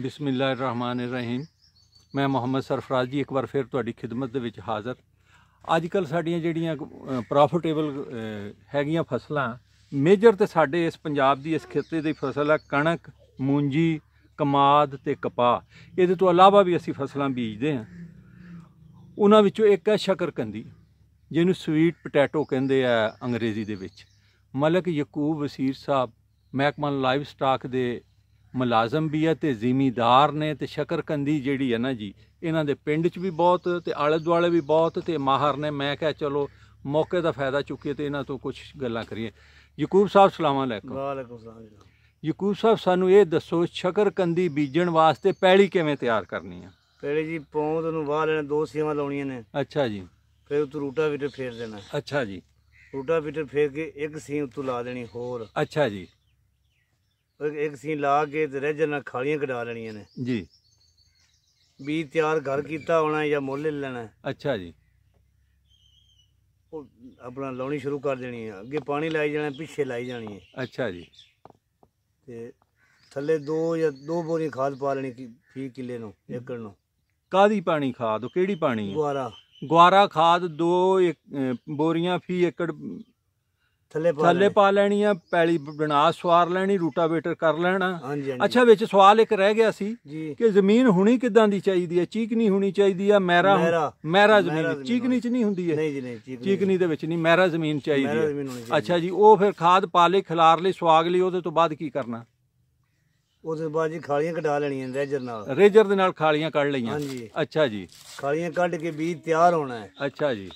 ਬਿਸਮਿਲ੍ਲਾਹਿਰਰਹਿਮਾਨਿਰਰਹੀਮ ਮੈਂ ਮੁਹੰਮਦ ਸਰਫਰਾਜ਼ ਜੀ ਇੱਕ ਵਾਰ ਫਿਰ ਤੁਹਾਡੀ ਖਿਦਮਤ ਦੇ ਵਿੱਚ ਹਾਜ਼ਰ ਅੱਜ ਕੱਲ ਸਾਡੀਆਂ ਜਿਹੜੀਆਂ ਪ੍ਰੋਫਿਟੇਬਲ ਹੈਗੀਆਂ ਫਸਲਾਂ ਮੇਜਰ ਤੇ ਸਾਡੇ ਇਸ ਪੰਜਾਬ ਦੀ ਇਸ ਖੇਤੇ ਦੀ ਫਸਲ ਹੈ ਕਣਕ ਮੂੰਜੀ ਕਮਾਦ ਤੇ ਕਪਾਹ ਇਹਦੇ ਤੋਂ ਇਲਾਵਾ ਵੀ ਅਸੀਂ ਫਸਲਾਂ ਬੀਜਦੇ ਹਾਂ ਉਹਨਾਂ ਵਿੱਚੋਂ ਇੱਕ ਹੈ ਸ਼ਕਰਕੰਦੀ ਜਿਹਨੂੰ ਸਵੀਟ ਪੋਟੈਟੋ ਕਹਿੰਦੇ ਆ ਅੰਗਰੇਜ਼ੀ ਦੇ ਵਿੱਚ ਮਲਕ ਯਕੂਬ ਵਸੀਰ ਸਾਹਿਬ ਮਹਿਕਮਾ ਲਾਈਵ ਸਟਾਕ ਦੇ ਮੁਲਾਜ਼ਮ ਵੀ ਹੈ ਤੇ ਜ਼ਿਮੀਦਾਰ ਨੇ ਤੇ ਸ਼ਕਰਕੰਦੀ ਜਿਹੜੀ ਹੈ ਨਾ ਜੀ ਇਹਨਾਂ ਦੇ ਪਿੰਡ 'ਚ ਵੀ ਬਹੁਤ ਤੇ ਆਲੇ ਦੁਆਲੇ ਵੀ ਬਹੁਤ ਤੇ ਮਾਹਰ ਨੇ ਮੈਂ ਕਿਹਾ ਚਲੋ ਮੌਕੇ ਦਾ ਫਾਇਦਾ ਚੁੱਕੀਏ ਤੇ ਇਹਨਾਂ ਤੋਂ ਕੁਝ ਗੱਲਾਂ ਕਰੀਏ ਯਕੂਬ ਸਾਹਿਬ ਸਲਾਮ ਅਲੈਕਮ ਵਾਲੇਕੁਮ ਸਲਾਮ ਯਕੂਬ ਸਾਹਿਬ ਸਾਨੂੰ ਇਹ ਦੱਸੋ ਸ਼ਕਰਕੰਦੀ ਬੀਜਣ ਵਾਸਤੇ ਪੈੜੀ ਕਿਵੇਂ ਤਿਆਰ ਕਰਨੀ ਆ ਪਹਿਲੇ ਜੀ ਪੌਂਦ ਨੂੰ ਵਾਹ ਲੈਣਾ ਦੋ ਸੀਵਾਂ ਲਾਉਣੀਆਂ ਨੇ ਅੱਛਾ ਜੀ ਫਿਰ ਉਤ ਰੂਟਾ ਵੀਟਰ ਫੇਰ ਦੇਣਾ ਅੱਛਾ ਜੀ ਰੂਟਾ ਵੀਟਰ ਫੇਰ ਕੇ ਇੱਕ ਸੀਮ ਉਤੋਂ ਲਾ ਦੇਣੀ ਹੋਰ ਅੱਛਾ ਜੀ ਇੱਕ- ਸੀਨ ਲਾ ਕੇ ਤੇ ਰਹਿ ਨਾਲ ਖਾਲੀਆਂ ਕਢਾ ਲੈਣੀਆਂ ਨੇ ਜੀ ਬੀਜ ਤਿਆਰ ਘਰ ਕੀਤਾ ਹੋਣਾ ਜਾਂ ਮੁੱਲ ਲੈ ਲੈਣਾ ਅੱਛਾ ਜੀ ਉਹ ਆਪਣਾ ਲਾਉਣੀ ਸ਼ੁਰੂ ਕਰ ਦੇਣੀ ਹੈ ਅੱਗੇ ਪਾਣੀ ਲਾਈ ਜਾਣਾ ਪਿੱਛੇ ਲਾਈ ਜਾਣੀ ਹੈ ਅੱਛਾ ਜੀ ਤੇ ਥੱਲੇ ਦੋ ਜਾਂ ਦੋ ਬੋਰੀ ਖਾਦ ਪਾ ਲੈਣੀ ਕੀ ਫੀ ਕਿੱਲੇ ਨੂੰ ਏਕੜ ਨੂੰ ਕਾਦੀ ਪਾਣੀ ਖਾਦ ਉਹ ਕਿਹੜੀ ਪਾਣੀ ਗੁਆਰਾ ਗੁਆਰਾ ਖਾਦ ਦੋ ਇੱਕ, ਬੋਰੀਆਂ ਫੀ ਏਕੜ ਥੱਲੇ ਪਾ ਥੱਲੇ ਪਾ ਲੈਣੀ ਆ ਪੈਲੀ ਬਣਾ ਸਵਾਰ ਲੈਣੀ ਰੂਟਾਵੇਟਰ ਕਰ ਲੈਣਾ ਅੱਛਾ ਵਿੱਚ ਸਵਾਲ ਇੱਕ ਰਹਿ ਗਿਆ ਸੀ ਕਿ ਜ਼ਮੀਨ ਹੁਣੀ ਕਿਦਾਂ ਦੀ ਚਾਹੀਦੀ ਹੈ ਚੀਕਨੀ ਹੋਣੀ ਚਾਹੀਦੀ ਆ ਮਹਿਰਾ ਮਹਿਰਾ ਜ਼ਮੀਨ ਚੀਕਨੀ ਚ ਨਹੀਂ ਹੁੰਦੀ ਹੈ ਨਹੀਂ ਜੀ ਨਹੀਂ ਚੀਕਨੀ ਦੇ ਵਿੱਚ ਨਹੀਂ ਮਹਿਰਾ ਜ਼ਮੀਨ ਚਾਹੀਦੀ ਹੈ ਅੱਛਾ ਜੀ ਉਹ ਫਿਰ ਖਾਦ ਪਾ ਲਈ ਖਿਲਾਰ ਲਈ ਸਵਾਗ ਲਈ ਉਹਦੇ ਤੋਂ ਬਾਅਦ ਕੀ ਕਰਨਾ ਉਹਦੇ ਬਾਅਦ ਜੀ ਖਾਲੀਆਂ ਕਢਾ ਲੈਣੀਆਂ ਰੇਜਰ ਨਾਲ ਰੇਜਰ ਦੇ ਨਾਲ ਖਾਲੀਆਂ ਕੱਢ ਲਈਆਂ ਹਾਂਜੀ ਅੱਛਾ ਜੀ ਖਾਲੀਆਂ ਕੱਢ ਕੇ ਬੀਜ ਤਿਆਰ ਹੋਣਾ ਹੈ ਅੱਛਾ ਜੀ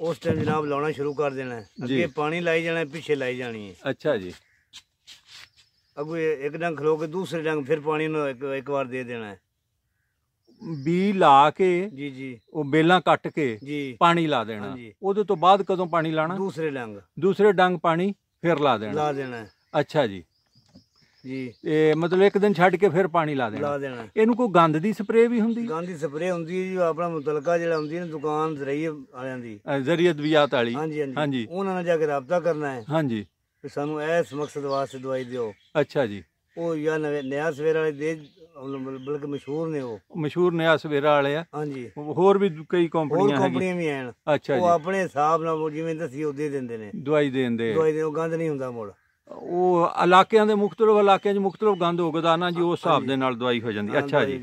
ਉਸ ਟਾਈਮ ਜਨਾਬ ਲਾਉਣਾ ਸ਼ੁਰੂ ਕਰ ਦੇਣਾ ਅੱਗੇ ਪਾਣੀ ਲਾਈ ਜਾਣਾ ਪਿੱਛੇ ਲਾਈ ਜਾਣੀ ਹੈ ਅੱਛਾ ਜੀ ਅਗੂ ਇੱਕ ਡੰਗ ਖਲੋ ਕੇ ਦੂਸਰੇ ਡੰਗ ਫਿਰ ਪਾਣੀ ਨੂੰ ਇੱਕ ਵਾਰ ਦੇ ਦੇਣਾ ਹੈ ਬੀ ਲਾ ਕੇ ਜੀ ਜੀ ਉਹ ਬੇਲਾਂ ਕੱਟ ਕੇ ਜੀ ਪਾਣੀ ਲਾ ਦੇਣਾ ਉਹਦੇ ਤੋਂ ਬਾਅਦ ਕਦੋਂ ਪਾਣੀ ਲਾਣਾ ਦੂਸਰੇ ਡੰਗ ਦੂਸਰੇ ਡੰਗ ਪਾਣੀ ਫਿਰ ਲਾ ਦੇਣਾ ਲਾ ਦੇਣਾ ਅੱਛਾ ਜੀ ਜੀ ਇਹ ਮਤਲਬ ਇੱਕ ਦਿਨ ਛੱਡ ਕੇ ਫਿਰ ਪਾਣੀ ਲਾ ਦੇਣਾ ਲਾ ਦੇਣਾ ਇਹਨੂੰ ਕੋਈ ਗੰਦ ਦੀ ਸਪਰੇਅ ਵੀ ਹੁੰਦੀ ਗੰਦ ਦੀ ਸਪਰੇਅ ਹੁੰਦੀ ਹੈ ਜੀ ਆਪਣਾ ਮੁਤਲਕਾ ਜਿਹੜਾ ਹੁੰਦੀ ਹੈ ਨਾ ਦੁਕਾਨ ਜ਼ਰੀਏ ਵਾਲਿਆਂ ਦੀ ਜ਼ਰੀਏ ਦਵਿਆਤ ਵਾਲੀ ਹਾਂਜੀ ਹਾਂਜੀ ਉਹਨਾਂ ਨਾਲ ਜਾ ਕੇ ਰਾਬਤਾ ਕਰਨਾ ਹੈ ਹਾਂਜੀ ਸਾਨੂੰ ਇਸ ਮਕਸਦ ਵਾਸਤੇ ਦਵਾਈ ਦਿਓ ਅੱਛਾ ਜੀ ਉਹ ਯਾ ਨਿਆ ਸਵੇਰ ਵਾਲੇ ਦੇ ਬਲਕਿ ਮਸ਼ਹੂਰ ਨੇ ਉਹ ਮਸ਼ਹੂਰ ਨਿਆ ਸਵੇਰਾ ਵਾਲੇ ਆ ਹਾਂਜੀ ਹੋਰ ਵੀ ਕਈ ਕੰਪਨੀਆਂ ਹੈਗੀਆਂ ਹੋਰ ਕੰਪਨੀਆਂ ਵੀ ਆਣ ਅੱਛਾ ਜੀ ਉਹ ਆਪਣੇ ਹਿਸਾਬ ਨਾਲ ਜਿਵੇਂ ਦੱਸੀ ਉਹਦੇ ਦਿੰਦੇ ਨੇ ਦਵਾਈ ਦੇ ਦਿੰਦੇ ਦਵਾਈ ਦੇ ਉਹ ਗੰਦ ਨਹੀਂ ਹੁੰਦਾ ਮੋੜ ਉਹ ਇਲਾਕਿਆਂ ਦੇ ਮੁxtਲਫ ਇਲਾਕਿਆਂ 'ਚ ਮੁxtਲਫ ਗੰਦ ਉਗਦਾ ਨਾ ਜੀ ਉਸ ਹਿਸਾਬ ਦੇ ਨਾਲ ਦਵਾਈ ਹੋ ਜਾਂਦੀ ਅੱਛਾ ਜੀ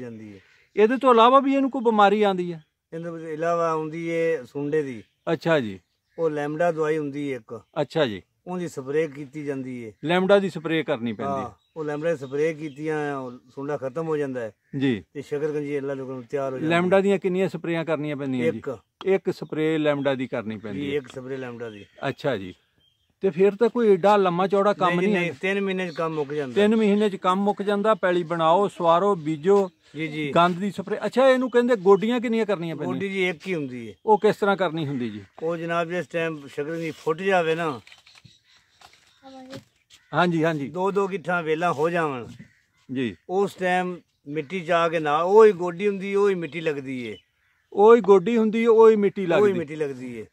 ਇਹਦੇ ਤੋਂ ਇਲਾਵਾ ਵੀ ਇਹਨੂੰ ਕੋਈ ਬਿਮਾਰੀ ਆਂਦੀ ਹੈ ਇਹਦੇ ਵਿੱਚ ਇਲਾਵਾ ਆਉਂਦੀ ਏ ਸੁੰਡੇ ਦੀ ਅੱਛਾ ਜੀ ਉਹ ਲੈਮਡਾ ਦਵਾਈ ਹੁੰਦੀ ਏ ਇੱਕ ਅੱਛਾ ਜੀ ਉਹਦੀ ਸਪਰੇਅ ਕੀਤੀ ਜਾਂਦੀ ਏ ਲੈਮਡਾ ਦੀ ਸਪਰੇਅ ਕਰਨੀ ਪੈਂਦੀ ਹੈ ਉਹ ਲੈਮਡਾ ਸਪਰੇ ਸਪਰੇਅ ਕੀਤੀਆਂ ਸੁੰਡਾ ਖਤਮ ਹੋ ਜਾਂਦਾ ਹੈ ਜੀ ਤੇ ਸ਼ਕਰਗੰਜੀ ਅੱਲਾ ਲੋਕਾਂ ਨੂੰ ਤਿਆਰ ਹੋ ਜਾਂਦਾ ਲੈਮਡਾ ਦੀਆਂ ਕਿੰਨੀਆਂ ਸਪਰੇਆਂ ਕਰਨੀਆਂ ਪੈਂਦੀਆਂ ਜੀ ਇੱਕ ਇੱਕ ਸਪਰੇਅ ਲੈਮਡਾ ਦੀ ਕਰਨੀ ਪੈਂਦੀ ਹੈ ਇੱਕ ਸਪਰੇਅ ਲੈਮਡਾ ਦੀ ਅੱਛਾ ਜੀ ਤੇ ਫਿਰ ਤਾਂ ਕੋਈ ਏਡਾ ਲੰਮਾ ਚੌੜਾ ਕੰਮ ਨਹੀਂ ਨਹੀਂ 3 ਮਹੀਨੇ 'ਚ ਕੰਮ ਮੁੱਕ ਜਾਂਦਾ 3 ਮਹੀਨੇ 'ਚ ਕੰਮ ਮੁੱਕ ਜਾਂਦਾ ਪੈਲੀ ਬਣਾਓ ਸਵਾਰੋ ਬੀਜੋ ਜੀ ਜੀ ਗੰਦ ਦੀ ਸਪਰੇ ਅੱਛਾ ਇਹਨੂੰ ਕਹਿੰਦੇ ਗੋਡੀਆਂ ਕਿੰਨੀਆਂ ਕਰਨੀਆਂ ਪੈਂਦੀਆਂ ਗੋਡੀ ਜੀ ਇੱਕ ਹੀ ਹੁੰਦੀ ਹੈ ਉਹ ਕਿਸ ਤਰ੍ਹਾਂ ਕਰਨੀ ਹੁੰਦੀ ਜੀ ਉਹ ਜਨਾਬ ਜਿਸ ਟਾਈਮ ਸ਼ਗਰ ਦੀ ਫੁੱਟ ਜਾਵੇ ਨਾ ਹਾਂਜੀ ਹਾਂਜੀ ਦੋ ਦੋ ਗਿੱਠਾਂ ਵੇਲਾ ਹੋ ਜਾਵਣ ਜੀ ਉਸ ਟਾਈਮ ਮਿੱਟੀ ਜਾ ਕੇ ਨਾ ਉਹ ਹੀ ਗੋਡੀ ਹੁੰਦੀ ਉਹ ਹੀ ਮਿੱਟੀ ਲੱਗਦੀ ਏ ਉਹ ਹੀ ਗੋਡੀ ਹੁੰਦੀ ਉਹ ਹੀ ਮਿੱਟੀ ਲੱਗਦੀ ਉਹ ਹੀ ਮਿੱਟੀ ਲੱਗਦੀ ਏ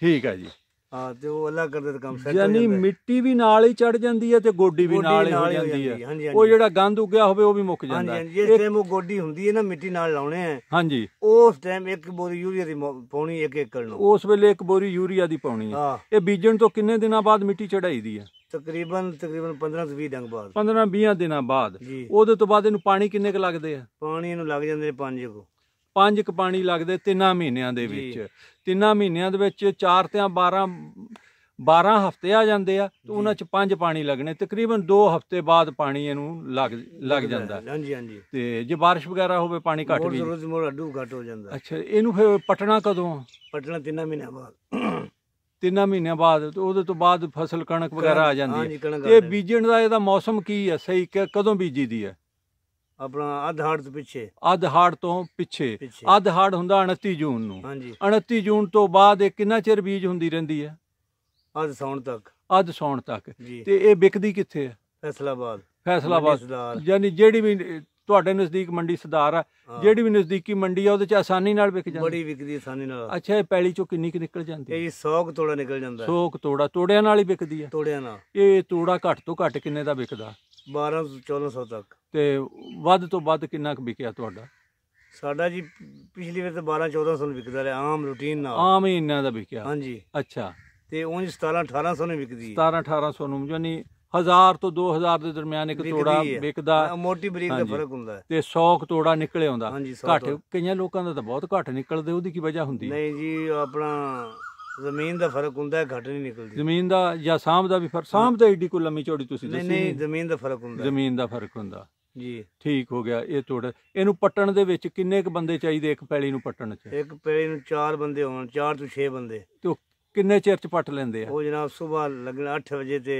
ਠੀਕ ਹੈ ਜੀ ਹਾਂ ਤੇ ਉਹ ਅੱਲਾ ਕਰਦੇ ਤਾਂ ਕੰਮ ਸੈੱਟ ਯਾਨੀ ਮਿੱਟੀ ਵੀ ਨਾਲ ਹੀ ਚੜ ਜਾਂਦੀ ਹੈ ਤੇ ਗੋਡੀ ਵੀ ਨਾਲ ਹੀ ਹੋ ਜਾਂਦੀ ਹੈ ਉਹ ਜਿਹੜਾ ਗੰਦ ਉੱਗਿਆ ਹੋਵੇ ਉਹ ਵੀ ਮੁੱਕ ਜਾਂਦਾ ਹਾਂਜੀ ਜਿਸ ਟਾਈਮ ਉਹ ਗੋਡੀ ਹੁੰਦੀ ਹੈ ਨਾ ਮਿੱਟੀ ਨਾਲ ਲਾਉਣੇ ਆ ਹਾਂਜੀ ਉਸ ਟਾਈਮ ਇੱਕ ਬੋਰੀ ਯੂਰੀਆ ਦੀ ਪਾਉਣੀ ਇੱਕ ਇੱਕ ਨੂੰ ਉਸ ਵੇਲੇ ਇੱਕ ਬੋਰੀ ਯੂਰੀਆ ਦੀ ਪਾਉਣੀ ਹੈ ਇਹ ਬੀਜਣ ਤੋਂ ਕਿੰਨੇ ਦਿਨਾਂ ਬਾਅਦ ਮਿੱਟੀ ਚੜਾਈ ਦੀ ਹੈ ਤਕਰੀਬਨ ਤਕਰੀਬਨ 15 ਤੋਂ 20 ਦਿਨ ਬਾਅਦ 15 20 ਦਿਨਾਂ ਬਾਅਦ ਉਹਦੇ ਤੋਂ ਬਾਅਦ ਇਹਨੂੰ ਪਾਣੀ ਕਿੰਨੇ ਕੁ ਲੱਗਦੇ ਆ ਪਾਣੀ ਇਹਨੂੰ ਲੱਗ ਜਾਂਦੇ ਨੇ 5 ਕੋ ਪੰਜ ਕ ਪਾਣੀ ਲੱਗਦੇ ਤਿੰਨਾਂ ਮਹੀਨਿਆਂ ਦੇ ਵਿੱਚ ਤਿੰਨਾਂ ਮਹੀਨਿਆਂ ਦੇ ਵਿੱਚ ਚਾਰ ਤੇ 12 12 ਹਫ਼ਤੇ ਆ ਜਾਂਦੇ ਆ ਤੇ ਉਹਨਾਂ ਚ ਪੰਜ ਪਾਣੀ ਲੱਗਣੇ ਤਕਰੀਬਨ 2 ਹਫ਼ਤੇ ਬਾਅਦ ਪਾਣੀ ਇਹਨੂੰ ਲੱਗ ਲੱਗ ਜਾਂਦਾ ਹਾਂਜੀ ਹਾਂਜੀ ਤੇ ਜੇ بارش ਵਗੈਰਾ ਹੋਵੇ ਪਾਣੀ ਘਟ ਵੀ ਰੋਜ਼ ਮੋੜ ਅੱਡੂ ਘਟ ਹੋ ਜਾਂਦਾ ਅੱਛਾ ਇਹਨੂੰ ਫਿਰ ਪਟਣਾ ਕਦੋਂ ਪਟਣਾ ਤਿੰਨਾਂ ਮਹੀਨਿਆਂ ਬਾਅਦ ਤਿੰਨਾਂ ਮਹੀਨਿਆਂ ਬਾਅਦ ਤੇ ਉਹਦੇ ਤੋਂ ਬਾਅਦ ਫਸਲ ਕਣਕ ਵਗੈਰਾ ਆ ਜਾਂਦੀ ਹੈ ਇਹ ਬੀਜਣ ਦਾ ਇਹਦਾ ਮੌਸਮ ਕੀ ਹੈ ਸਹੀ ਕਦੋਂ ਬੀਜੀਦੀ ਹੈ ਆਪਣਾ ਅਧਹਾੜ ਤੋਂ ਪਿੱਛੇ ਅਧਹਾੜ ਤੋਂ ਪਿੱਛੇ ਅੱਧ ਅਧਹਾੜ ਹੁੰਦਾ 29 ਜੂਨ ਨੂੰ ਹਾਂਜੀ 29 ਜੂਨ ਤੋਂ ਬਾਅਦ ਇਹ ਕਿੰਨਾ ਚਿਰ ਬੀਜ ਹੁੰਦੀ ਰਹਿੰਦੀ ਹੈ ਅੱਜ ਸੌਣ ਤੱਕ ਅੱਧ ਸੌਣ ਤੱਕ ਤੇ ਇਹ ਵਿਕਦੀ ਕਿੱਥੇ ਹੈ ਫੈਸਲਾਬਾਦ ਫੈਸਲਾਬਾਦ ਯਾਨੀ ਜਿਹੜੀ ਵੀ ਤੁਹਾਡੇ ਨਜ਼ਦੀਕ ਮੰਡੀ ਸਦਾਰ ਆ ਜਿਹੜੀ ਵੀ ਨਜ਼ਦੀਕੀ ਮੰਡੀ ਆ ਉਹਦੇ ਚ ਆਸਾਨੀ ਨਾਲ ਵਿਕ ਜਾਂਦੀ ਬੜੀ ਵਿਕਦੀ ਆਸਾਨੀ ਨਾਲ ਅੱਛਾ ਇਹ ਪੈਲੀ ਚੋਂ ਕਿੰਨੀ ਕਿ ਨਿਕਲ ਜਾਂਦੀ ਹੈ ਇਹ 100 ਤੋੜਾ ਨਿਕਲ ਜਾਂਦਾ ਹੈ ਤੋੜਾ ਤੋੜਿਆਂ ਨਾਲ ਹੀ ਵਿਕਦੀ ਹੈ ਤੋੜਿਆਂ ਨਾਲ ਇਹ ਤੋੜਾ ਘੱਟ ਤੋਂ ਘੱਟ ਕਿੰਨੇ ਦਾ ਵਿਕਦਾ 12 1400 ਤੱਕ ਤੇ ਵੱਧ ਤੋਂ ਵੱਧ ਕਿੰਨਾ ਕੁ ਵਿਕਿਆ ਤੁਹਾਡਾ ਸਾਡਾ ਜੀ ਪਿਛਲੀ ਵਾਰ ਤਾਂ 12 1400 ਨੂੰ ਵਿਕਦਾ ਰਿਹਾ ਆਮ ਰੂਟੀਨ ਨਾਲ ਆਮ ਹੀ ਇੰਨਾ ਦਾ ਵਿਕਿਆ ਹਾਂਜੀ ਅੱਛਾ ਤੇ ਉਂਝ 17 1800 ਨੂੰ ਵਿਕਦੀ 17 1800 ਨੂੰ ਜਾਨੀ 1000 ਤੋਂ 2000 ਦੇ ਦਰਮਿਆਨ ਇੱਕ ਤੋੜਾ ਵਿਕਦਾ ਮੋਟੀ ਬਰੀਕ ਦਾ ਫਰਕ ਹੁੰਦਾ ਤੇ 100 ਤੋੜਾ ਨਿਕਲੇ ਆਉਂਦਾ ਘੱਟ ਕਈਆਂ ਲੋਕਾਂ ਦਾ ਤਾਂ ਬਹੁਤ ਘੱਟ ਨਿਕਲਦੇ ਉਹਦੀ ਕੀ ਵਜ੍ਹਾ ਹੁੰਦੀ ਨਹੀਂ ਜੀ ਆਪਣਾ ਜ਼ਮੀਨ ਦਾ ਫਰਕ ਹੁੰਦਾ ਹੈ ਘਟ ਨਹੀਂ ਨਿਕਲਦੀ ਜ਼ਮੀਨ ਦਾ ਜਾਂ ਸਾਹਮ ਦਾ ਵੀ ਫਰਕ ਸਾਹਮ ਦਾ ਏਡੀ ਕੋ ਲੰਮੀ ਚੌੜੀ ਤੁਸੀਂ ਨਹੀਂ ਨਹੀਂ ਜ਼ਮੀਨ ਦਾ ਫਰਕ ਹੁੰਦਾ ਜ਼ਮੀਨ ਦਾ ਫਰਕ ਹੁੰਦਾ ਜੀ ਠੀਕ ਹੋ ਗਿਆ ਇਹ ਤੋੜ ਇਹਨੂੰ ਪੱਟਣ ਦੇ ਵਿੱਚ ਕਿੰਨੇ ਕ ਬੰਦੇ ਚਾਹੀਦੇ ਇੱਕ ਪੈਲੀ ਨੂੰ ਪੱਟਣ 'ਚ ਇੱਕ ਪੈਲੀ ਨੂੰ ਚਾਰ ਬੰਦੇ ਹੋਣ ਚਾਰ ਤੋਂ 6 ਬੰਦੇ ਤੇ ਕਿੰਨੇ ਚਿਰ 'ਚ ਪੱਟ ਲੈਂਦੇ ਆ ਉਹ ਜਨਾਬ ਸਵੇਰ ਲੱਗਣਾ 8 ਵਜੇ ਤੇ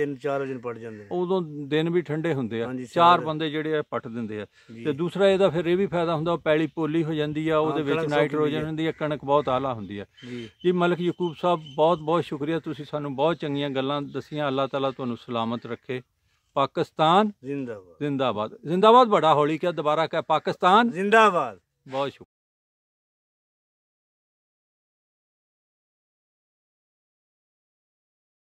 3-4 ਦਿਨ ਪੜ ਜਾਂਦੇ ਆ ਉਦੋਂ ਦਿਨ ਵੀ ਠੰਡੇ ਹੁੰਦੇ ਆ ਚਾਰ ਬੰਦੇ ਜਿਹੜੇ ਆ ਪੱਟ ਦਿੰਦੇ ਆ ਤੇ ਦੂਸਰਾ ਇਹਦਾ ਫਿਰ ਇਹ ਵੀ ਫਾਇਦਾ ਹੁੰਦਾ ਪੈਲੀ ਪੋਲੀ ਹੋ ਜਾਂਦੀ ਆ ਉਹਦੇ ਵਿੱਚ ਨਾਈਟ੍ਰੋਜਨ ਹੁੰਦੀ ਆ। ਕਣਕ ਬਹੁਤ ਆਲਾ ਹੁੰਦੀ ਆ ਜੀ ਜੀ ਮਲਕ ਯਕੂਬ ਸਾਹਿਬ ਬਹੁਤ ਬਹੁਤ ਸ਼ੁਕਰੀਆ ਤੁਸੀਂ ਸਾਨੂੰ ਬਹੁਤ ਚੰਗੀਆਂ ਗੱਲਾਂ ਦਸੀਆਂ ਅੱਲਾਹ ਤਾਲਾ ਤੁਹਾਨੂੰ ਸਲਾਮਤ ਰੱਖੇ ਪਾਕਿਸਤਾਨ ਜ਼ਿੰਦਾਬਾਦ ਜ਼ਿੰਦਾਬਾਦ ਜ਼ਿੰਦਾਬਾਦ ਬੜਾ ਹੌਲੀ ਕਿਹਾ ਦੁਬਾਰਾ ਕਿਹਾ ਪਾਕਿਸਤਾਨ ਜ਼ਿੰਦਾਬਾਦ ਬਹੁਤ ਸ਼ੁਕਰੀਆ